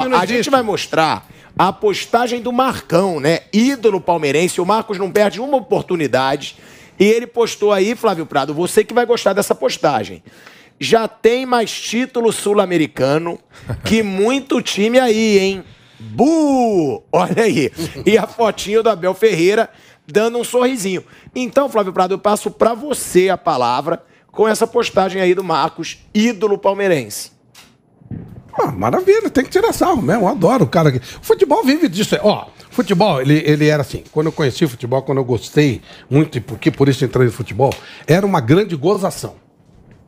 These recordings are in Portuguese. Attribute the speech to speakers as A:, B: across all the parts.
A: A gente vai mostrar a postagem do Marcão, né? Ídolo palmeirense. O Marcos não perde uma oportunidade. E ele postou aí, Flávio Prado, você que vai gostar dessa postagem. Já tem mais título sul-americano que muito time aí, hein? Bu! Olha aí. E a fotinho do Abel Ferreira dando um sorrisinho. Então, Flávio Prado, eu passo para você a palavra com essa postagem aí do Marcos, ídolo palmeirense. Ah, maravilha, tem que tirar
B: sarro mesmo. Eu adoro o cara que. O futebol vive disso. É, ó, futebol, ele, ele era assim. Quando eu conheci futebol, quando eu gostei muito, e porque por isso entrei no futebol, era uma grande gozação.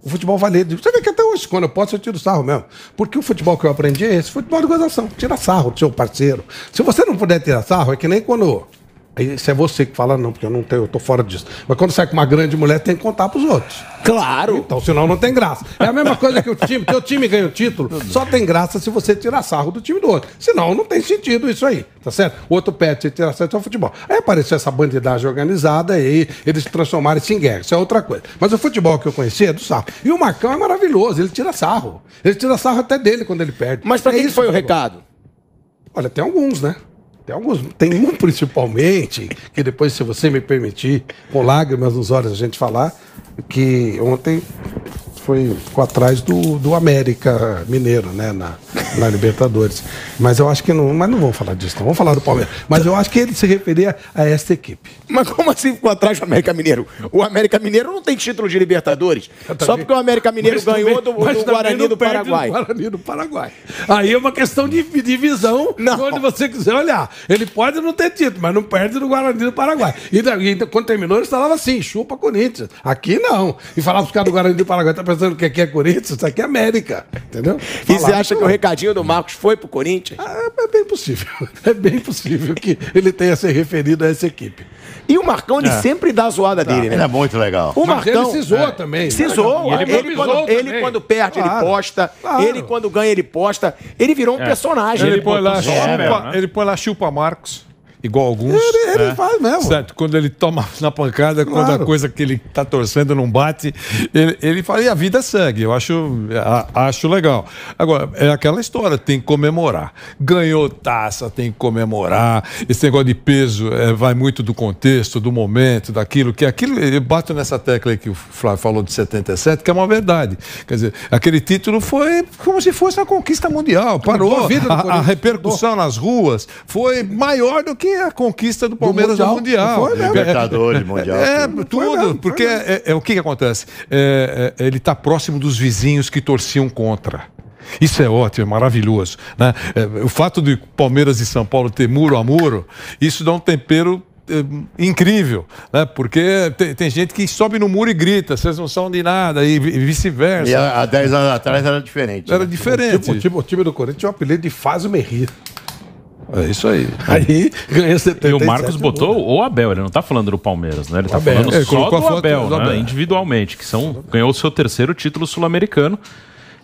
B: O futebol valia. Você vê que até hoje, quando eu posso, eu tiro sarro mesmo. Porque o futebol que eu aprendi é esse futebol de gozação. Tira sarro do seu parceiro. Se você não puder tirar sarro, é que nem quando Aí isso é você que fala, não, porque eu não tenho, eu tô fora disso. Mas quando sai com uma grande mulher, tem que contar pros outros. Claro! Então, senão não tem graça. É a mesma coisa que o time, teu time ganha o título, só tem graça se você tirar sarro do time do outro. Senão não tem sentido isso aí, tá certo? O outro pet se tirar sarro, é futebol. Aí apareceu essa bandidagem organizada e aí eles se transformaram em guerra, isso é outra coisa. Mas o futebol que eu conhecia é do sarro. E o Marcão é maravilhoso, ele tira sarro. Ele tira sarro até dele quando ele perde. Mas pra é quem isso, foi o recado? Olha, tem alguns, né? Tem alguns, tem um principalmente, que depois, se você me permitir, com lágrimas nos olhos a gente falar, que ontem foi ficou atrás do, do América Mineiro, né? Na, na Libertadores. Mas eu acho que não. Mas não vamos falar disso, não. Vamos falar do Palmeiras. Mas eu acho que ele se referia a esta equipe.
A: Mas como assim ficou atrás do América Mineiro? O América Mineiro não tem título de Libertadores. Só porque o América Mineiro ganhou do, do Guarani do Paraguai. Do Guarani do Paraguai. Aí é uma questão de
B: divisão não. onde você quiser olhar. Ele pode não ter título, mas não perde do Guarani do Paraguai. E, daí, quando terminou, ele falava assim: chupa Corinthians. Aqui não. E falava os caras do Guarani do Paraguai, tá pensando que aqui é Corinthians? Isso aqui é América. Entendeu? Falava, e você acha que o recadinho Tadinho do Marcos foi pro Corinthians? Ah, é bem possível. É bem possível que ele tenha se referido a essa equipe.
A: E o Marcão, ele é. sempre dá a zoada tá. dele, né? Ele é muito legal. O Marcão, Mas ele se zoa é. também. Se né? zoa. Ele, ele, quando, ele quando, perde, claro. ele posta. Claro. Ele quando ganha, ele posta. Ele virou um é. personagem. Ele, ele põe lá, chupa, né?
B: ele
C: põe lá chupa Marcos igual alguns. Ele, ele né? faz mesmo. Certo, quando ele toma na pancada, claro. quando a coisa que ele está torcendo não bate, ele, ele fala, e a vida segue. Eu acho, a, acho legal. Agora, é aquela história, tem que comemorar. Ganhou taça, tem que comemorar. Esse negócio de peso é, vai muito do contexto, do momento, daquilo que aquilo. Eu bato nessa tecla aí que o Flávio falou de 77, que é uma verdade. Quer dizer, aquele título foi como se fosse uma conquista mundial. Parou. A, a repercussão nas ruas foi maior do que a conquista do Palmeiras do Mundial. Mundial. Libertadores, Mundial. É, tudo, porque é, é, o que, que acontece? É, é ele está próximo dos vizinhos que torciam contra. Isso é ótimo, é maravilhoso. Né? É, o fato de Palmeiras e São Paulo ter muro a muro, isso dá um tempero é, incrível, né? Porque tem, tem, gente que sobe no muro e grita, vocês não são de nada, e,
B: vice-versa.
D: E há 10 anos atrás era diferente. Era né? diferente. O
B: time, o time, do Corinthians tinha um apelido de o
D: Merri. É isso aí. Aí ganha 77. E o Marcos botou o Abel, ele não tá falando do Palmeiras, né? Ele está tá Abel. falando é, só do Abel, né? Abel, individualmente, que são, ganhou o seu terceiro título sul-americano.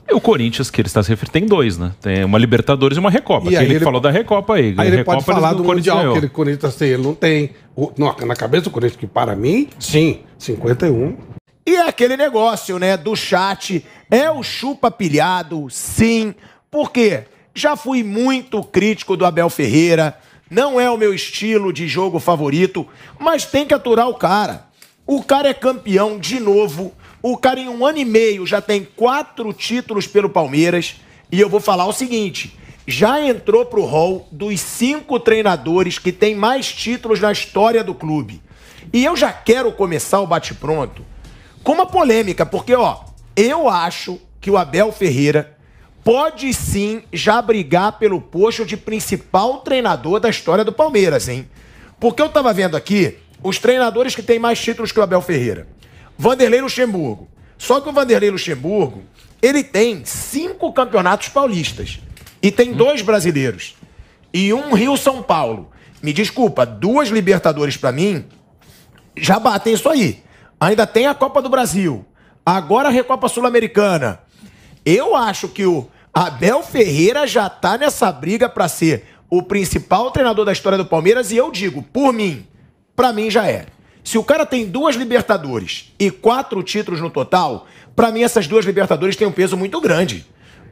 D: E o Corinthians, que ele está se referindo, tem dois, né? Tem uma Libertadores e uma Recopa. E ele, ele, falou da Recopa aí. Aí ele Recopa, pode falar do Mundial, ganhou. que o
B: Corinthians tem, ele não tem. O, não,
A: na cabeça do Corinthians, que para mim, sim, 51. E é aquele negócio, né, do chat. É o chupa pilhado, sim. Por quê? Já fui muito crítico do Abel Ferreira, não é o meu estilo de jogo favorito, mas tem que aturar o cara. O cara é campeão de novo. O cara, em um ano e meio, já tem quatro títulos pelo Palmeiras. E eu vou falar o seguinte: já entrou pro hall dos cinco treinadores que tem mais títulos na história do clube. E eu já quero começar o bate-pronto com uma polêmica, porque, ó, eu acho que o Abel Ferreira pode sim já brigar pelo posto de principal treinador da história do Palmeiras, hein? Porque eu tava vendo aqui os treinadores que têm mais títulos que o Abel Ferreira. Vanderlei Luxemburgo. Só que o Vanderlei Luxemburgo, ele tem cinco campeonatos paulistas. E tem hum. dois brasileiros. E um Rio-São Paulo. Me desculpa, duas Libertadores para mim já batem isso aí. Ainda tem a Copa do Brasil. Agora a Recopa Sul-Americana. Eu acho que o Abel Ferreira já tá nessa briga para ser o principal treinador da história do Palmeiras e eu digo, por mim, para mim já é. Se o cara tem duas Libertadores e quatro títulos no total, para mim essas duas Libertadores têm um peso muito grande.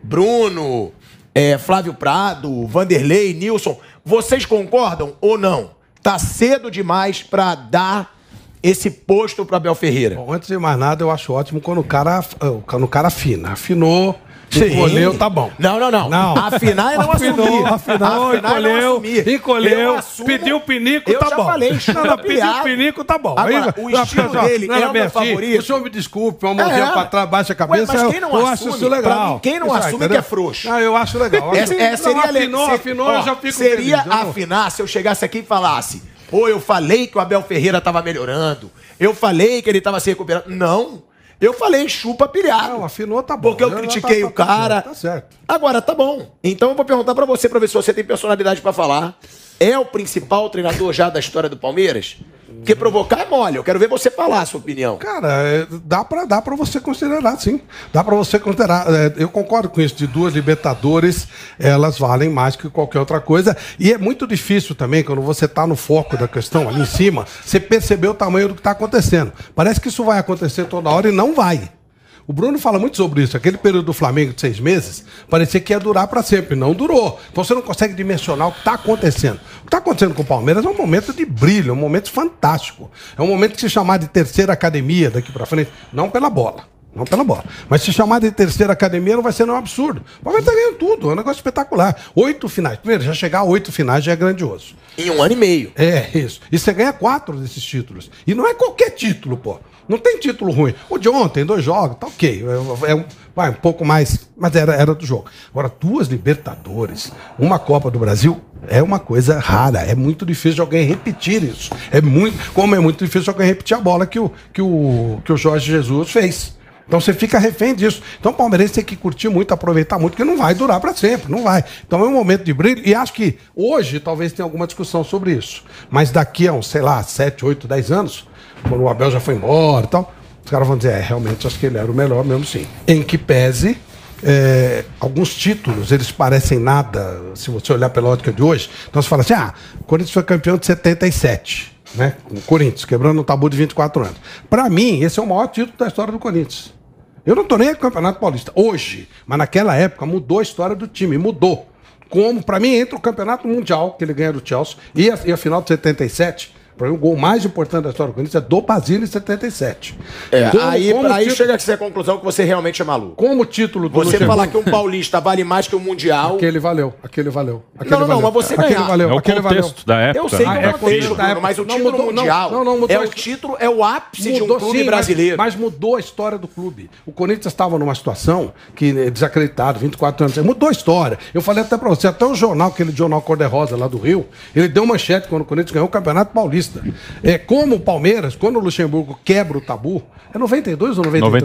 A: Bruno, é, Flávio Prado, Vanderlei, Nilson, vocês concordam ou não? Tá cedo demais para dar esse posto para Abel Ferreira.
B: Bom, antes de mais nada, eu acho ótimo quando o cara, eh, quando o cara afina. Afinou, Encolheu, tá bom.
A: Não, não, não. não. Afinar é não é afinou,
B: assumir. Afinou, afinou encolheu, encolheu, pediu pinico, eu tá já bom. Falei, não, não, pediu pinico, tá bom. Agora, o estilo dele não, é, é o meu favorito. O senhor me desculpe, é uma mãozinha é. pra trás, baixa
A: a cabeça. Ué, mas quem não eu, assume, eu acho isso legal. Mim, quem não assume é, que é frouxo. Ah, eu acho legal. É, é, seria não, afinou, afinou, ó, eu já fico Seria feliz, afinar se eu chegasse aqui e falasse, pô, eu falei que o Abel Ferreira tava melhorando, eu falei que ele tava se recuperando. Não. Eu falei chupa pilhado. Não, afinou, tá bom. Porque eu, eu critiquei tá, o tá, tá, tá cara. Tá certo. Agora, tá bom. Então eu vou perguntar para você, pra ver se você tem personalidade para falar. É o principal treinador já da história do Palmeiras? Porque provocar é mole, eu quero ver você falar a sua opinião.
B: Cara, é, dá para dá pra você considerar, sim. Dá para você considerar. É, eu concordo com isso, de duas Libertadores, elas valem mais que qualquer outra coisa. E é muito difícil também, quando você está no foco da questão, ali em cima, você perceber o tamanho do que está acontecendo. Parece que isso vai acontecer toda hora e não vai. O Bruno fala muito sobre isso. Aquele período do Flamengo de seis meses parecia que ia durar para sempre. Não durou. Então você não consegue dimensionar o que está acontecendo. O que está acontecendo com o Palmeiras é um momento de brilho, é um momento fantástico. É um momento que se chamar de terceira academia daqui para frente, não pela bola. Não pela bola. Mas se chamar de terceira academia não vai ser um absurdo. O Palmeiras está ganhando tudo, é um negócio espetacular. Oito finais. Primeiro, já chegar a oito finais já é grandioso. Em um ano e meio. É, isso. E você ganha quatro desses títulos. E não é qualquer título, pô. Não tem título ruim. O de ontem, dois jogos, tá ok. É, é, um, vai, um pouco mais, mas era, era do jogo. Agora, duas Libertadores, uma Copa do Brasil, é uma coisa rara. É muito difícil de alguém repetir isso. É muito, como é muito difícil de alguém repetir a bola que o, que o, que o Jorge Jesus fez. Então você fica refém disso. Então o palmeirense tem que curtir muito, aproveitar muito, porque não vai durar para sempre, não vai. Então é um momento de brilho e acho que hoje talvez tenha alguma discussão sobre isso. Mas daqui a uns, sei lá, 7, 8, 10 anos, quando o Abel já foi embora e tal. Os caras vão dizer, é, realmente acho que ele era o melhor mesmo sim. Em que pese, é, alguns títulos, eles parecem nada, se você olhar pela ótica de hoje. Então você fala assim, ah, o Corinthians foi campeão de 77, né? O Corinthians, quebrando um tabu de 24 anos. Para mim, esse é o maior título da história do Corinthians. Eu não estou nem no Campeonato Paulista hoje, mas naquela época mudou a história do time, mudou. Como, para mim, entra o Campeonato Mundial, que ele ganha do Chelsea, e a, e a final de 77, para mim, o gol mais importante da história do Corinthians é do Basílio em 77. É, então, aí aí título...
A: chega a essa conclusão que você realmente é maluco. Como título do Você falar que um paulista vale mais que o um Mundial. Aquele valeu, aquele valeu. Aquele não, não, valeu. não, mas você ganhou. Aquele valeu, é o aquele contexto
D: valeu. da época. Eu
B: sei né? que ah, é o contexto, da época. mas o título mudou, mundial não, não, mudou, é o
A: título, é o ápice mudou, de um clube sim, brasileiro. Mas, mas,
B: mudou a história do clube. O Corinthians estava numa situação que né, desacreditado, 24 anos. Mudou a história. Eu falei até para você, até o jornal, aquele jornal Cor-de-Rosa lá do Rio, ele deu manchete quando o Corinthians ganhou o Campeonato Paulista. É, como o Palmeiras, quando o Luxemburgo quebra o tabu, é 92 ou 93?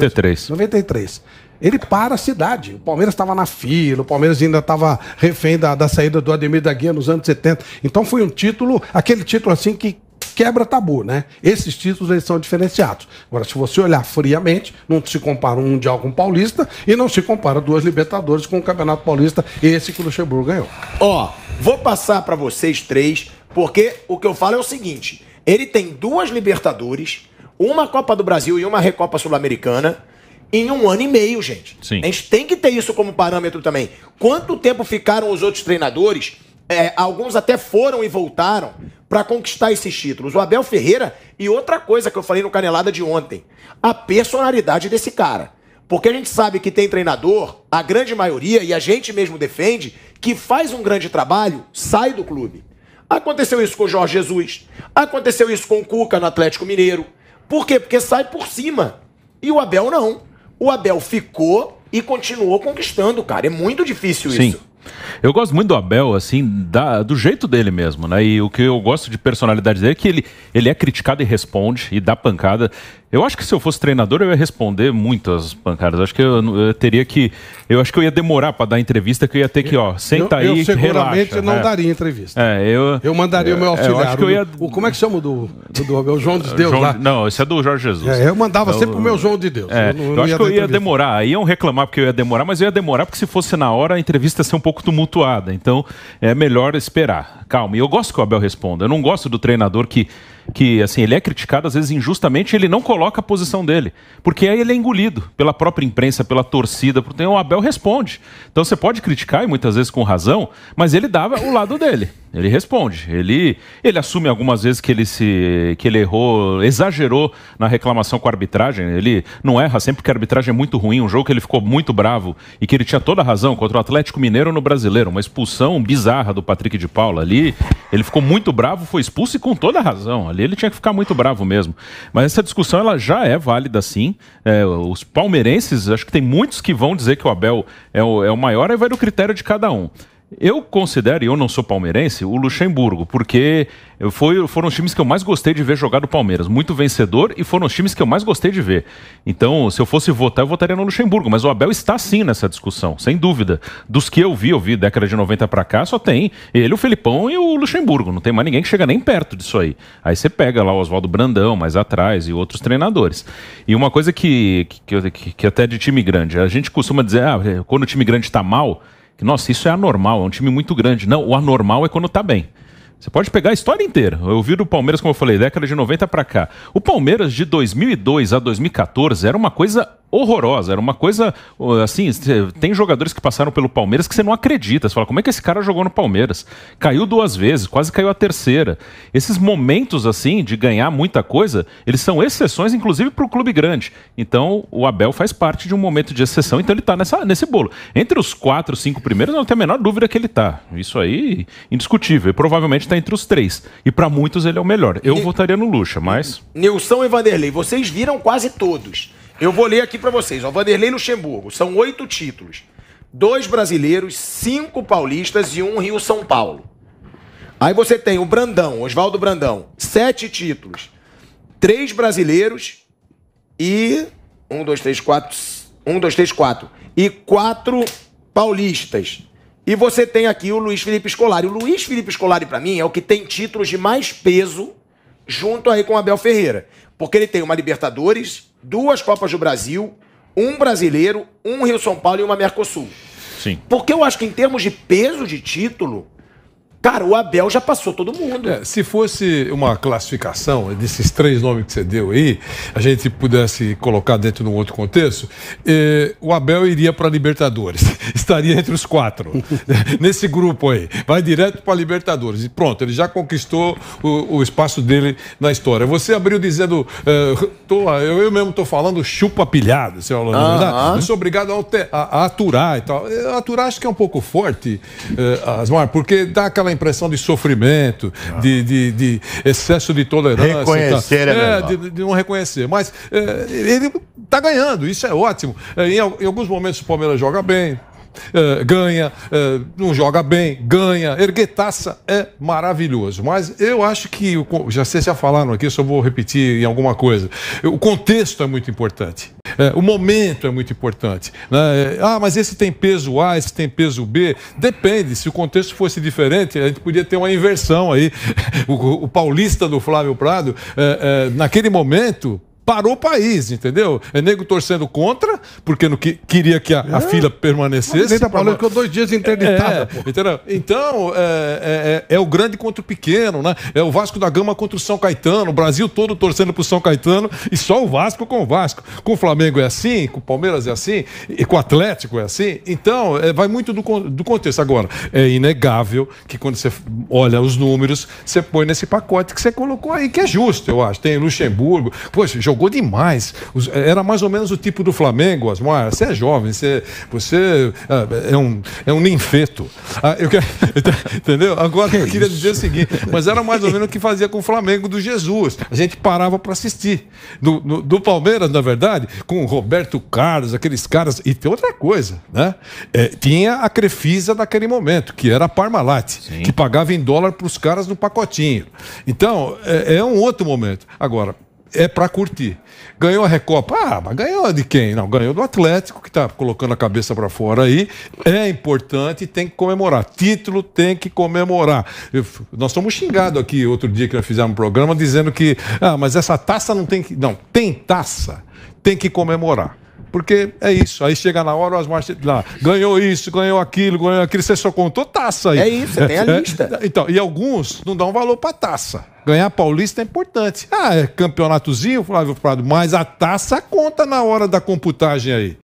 B: 93. 93. Ele para a cidade. O Palmeiras estava na fila, o Palmeiras ainda estava refém da, da saída do Ademir da Guia nos anos 70. Então foi um título, aquele título assim que quebra tabu, né? Esses títulos eles são diferenciados. Agora, se você olhar friamente, não se compara um Mundial com o Paulista e não se compara duas Libertadores com o Campeonato Paulista, esse que o Luxemburgo ganhou.
A: Ó, vou passar para vocês três porque o que eu falo é o seguinte: ele tem duas Libertadores, uma Copa do Brasil e uma Recopa Sul-Americana em um ano e meio, gente. Sim. A gente tem que ter isso como parâmetro também. Quanto tempo ficaram os outros treinadores? É, alguns até foram e voltaram para conquistar esses títulos. O Abel Ferreira e outra coisa que eu falei no Canelada de ontem: a personalidade desse cara. Porque a gente sabe que tem treinador, a grande maioria, e a gente mesmo defende, que faz um grande trabalho, sai do clube. Aconteceu isso com o Jorge Jesus. Aconteceu isso com o Cuca no Atlético Mineiro. Por quê? Porque sai por cima. E o Abel não. O Abel ficou e continuou conquistando, cara. É muito difícil Sim. isso.
D: Eu gosto muito do Abel, assim, da, do jeito dele mesmo, né? E o que eu gosto de personalidade dele é que ele, ele é criticado e responde e dá pancada. Eu acho que se eu fosse treinador, eu ia responder muitas pancadas. Acho que eu, eu teria que. Eu acho que eu ia demorar para dar entrevista, que eu ia ter que, ó, senta eu, aí. Eu seguramente relaxa, não né? daria entrevista. É, eu. Eu mandaria eu, o meu auxiliar. acho que eu ia...
B: o, o como é que chama do, do, do é o João de Deus? João, lá.
D: Não, esse é do Jorge Jesus. É, eu mandava é sempre o meu João de Deus. É, eu, não, acho que eu ia demorar. Iam reclamar porque eu ia demorar, mas eu ia demorar porque se fosse na hora a entrevista ia ser um pouco tumultuada. Então é melhor esperar. Calma. E eu gosto que o Abel responda. Eu não gosto do treinador que que assim, ele é criticado às vezes injustamente, ele não coloca a posição dele, porque aí ele é engolido pela própria imprensa, pela torcida, porque o Abel responde. Então você pode criticar e muitas vezes com razão, mas ele dá o lado dele. Ele responde, ele, ele assume algumas vezes que ele se que ele errou, exagerou na reclamação com a arbitragem. Ele não erra sempre porque a arbitragem é muito ruim, um jogo que ele ficou muito bravo e que ele tinha toda a razão contra o Atlético Mineiro no Brasileiro, uma expulsão bizarra do Patrick de Paula ali, ele ficou muito bravo, foi expulso e com toda razão. Ali ele tinha que ficar muito bravo mesmo. Mas essa discussão ela já é válida sim. É, os palmeirenses, acho que tem muitos que vão dizer que o Abel é o, é o maior, aí vai do critério de cada um. Eu considero, e eu não sou palmeirense, o Luxemburgo, porque foi, foram os times que eu mais gostei de ver jogar do Palmeiras. Muito vencedor e foram os times que eu mais gostei de ver. Então, se eu fosse votar, eu votaria no Luxemburgo. Mas o Abel está sim nessa discussão, sem dúvida. Dos que eu vi, eu vi década de 90 para cá, só tem ele, o Felipão e o Luxemburgo. Não tem mais ninguém que chega nem perto disso aí. Aí você pega lá o Oswaldo Brandão, mais atrás, e outros treinadores. E uma coisa que, que, que, que até de time grande, a gente costuma dizer, ah, quando o time grande está mal que, nossa, isso é anormal, é um time muito grande. Não, o anormal é quando está bem. Você pode pegar a história inteira. Eu vi do Palmeiras, como eu falei, década de 90 para cá. O Palmeiras de 2002 a 2014 era uma coisa horrorosa, era uma coisa assim, tem jogadores que passaram pelo Palmeiras que você não acredita, você fala, como é que esse cara jogou no Palmeiras? Caiu duas vezes, quase caiu a terceira. Esses momentos assim de ganhar muita coisa, eles são exceções inclusive para o clube grande. Então, o Abel faz parte de um momento de exceção, então ele está nessa, nesse bolo. Entre os quatro, cinco primeiros, não tem a menor dúvida que ele está. Isso aí indiscutível. E provavelmente está entre os três. E para muitos ele é o melhor. Eu votaria no Lucha, mas.
A: Nilson e Vanderlei, vocês viram quase todos. Eu vou ler aqui para vocês. o Vanderlei Luxemburgo, são oito títulos. Dois brasileiros, cinco paulistas e um Rio-São Paulo. Aí você tem o Brandão, Oswaldo Brandão, sete títulos. Três brasileiros e... Um, dois, três, quatro... Um, dois, três, quatro. E quatro paulistas. E você tem aqui o Luiz Felipe Scolari. O Luiz Felipe Scolari, para mim, é o que tem títulos de mais peso junto aí com o Abel Ferreira. Porque ele tem uma Libertadores, duas Copas do Brasil, um brasileiro, um Rio São Paulo e uma Mercosul. Sim. Porque eu acho que em termos de peso de título, Cara, o Abel já passou todo mundo. É,
C: se fosse uma classificação desses três nomes que você deu aí, a gente pudesse colocar dentro de um outro contexto, eh, o Abel iria para a Libertadores. Estaria entre os quatro, nesse grupo aí. Vai direto para a Libertadores. E pronto, ele já conquistou o, o espaço dele na história. Você abriu dizendo, eh, tô, eu, eu, mesmo estou falando chupa pilhado, seu Alonso. Uh né? -huh. Eu sou obrigado a, a, a, aturar e tal. Eh, aturar acho que é um pouco forte, eh, Asmar, porque dá aquela aquela impressão de sofrimento, ah. de, de, de, excesso de tolerância. Reconhecer tá. é, é de, de, não reconhecer. Mas é, ele está ganhando, isso é ótimo. É, em, em alguns momentos o Palmeiras joga bem, é, ganha, é, não joga bem, ganha. Erguetaça é maravilhoso. Mas eu acho que, já se já falaram aqui, só vou repetir em alguma coisa. O contexto é muito importante. É, o momento é muito importante. Né? É, ah, mas esse tem peso A, esse tem peso B. Depende, se o contexto fosse diferente, a gente podia ter uma inversão aí. O, o paulista do Flávio Prado, é, é, naquele momento, parou o país, entendeu? É nego torcendo contra, porque não que, queria que a, a é. fila permanecesse. Ele tá falando que eu dois dias interditado É, entendeu? Então, é é, é, é, o grande contra o pequeno, né? É o Vasco da Gama contra o São Caetano, o Brasil todo torcendo pro São Caetano e só o Vasco com o Vasco. Com o Flamengo é assim, com o Palmeiras é assim, e com o Atlético é assim. Então, é, vai muito do, do contexto. Agora, é inegável que quando você olha os números, você põe nesse pacote que você colocou aí, que é justo, eu acho. Tem Luxemburgo, poxa, jogou jogou demais. Era mais ou menos o tipo do Flamengo, Asmar. Você é jovem, você, você ah, é, um, é um ninfeto. Ah, eu quero, entendeu? Agora eu queria dizer o seguinte, mas era mais ou menos o que fazia com o Flamengo do Jesus. A gente parava para assistir. Do, do, do, Palmeiras, na verdade, com o Roberto Carlos, aqueles caras. E tem outra coisa, né? É, tinha a Crefisa daquele momento, que era a Parmalat, Sim. que pagava em dólar para os caras no pacotinho. Então, é, é um outro momento. Agora, é para curtir. Ganhou a Recopa? Ah, mas ganhou de quem? Não, ganhou do Atlético, que está colocando a cabeça para fora aí. É importante e tem que comemorar. Título tem que comemorar. Eu, nós estamos xingados aqui outro dia que nós fizemos um programa dizendo que, ah, mas essa taça não tem que. Não, tem taça, tem que comemorar. Porque é isso. Aí chega na hora, o Osmar lá, ganhou isso, ganhou aquilo, ganhou aquilo. Você só contou taça aí. É isso, você tem a é. lista. É, então, e alguns não dão valor para taça. Ganhar paulista é importante. Ah, é campeonatozinho, Flávio Prado, mas a taça conta na hora da computagem aí.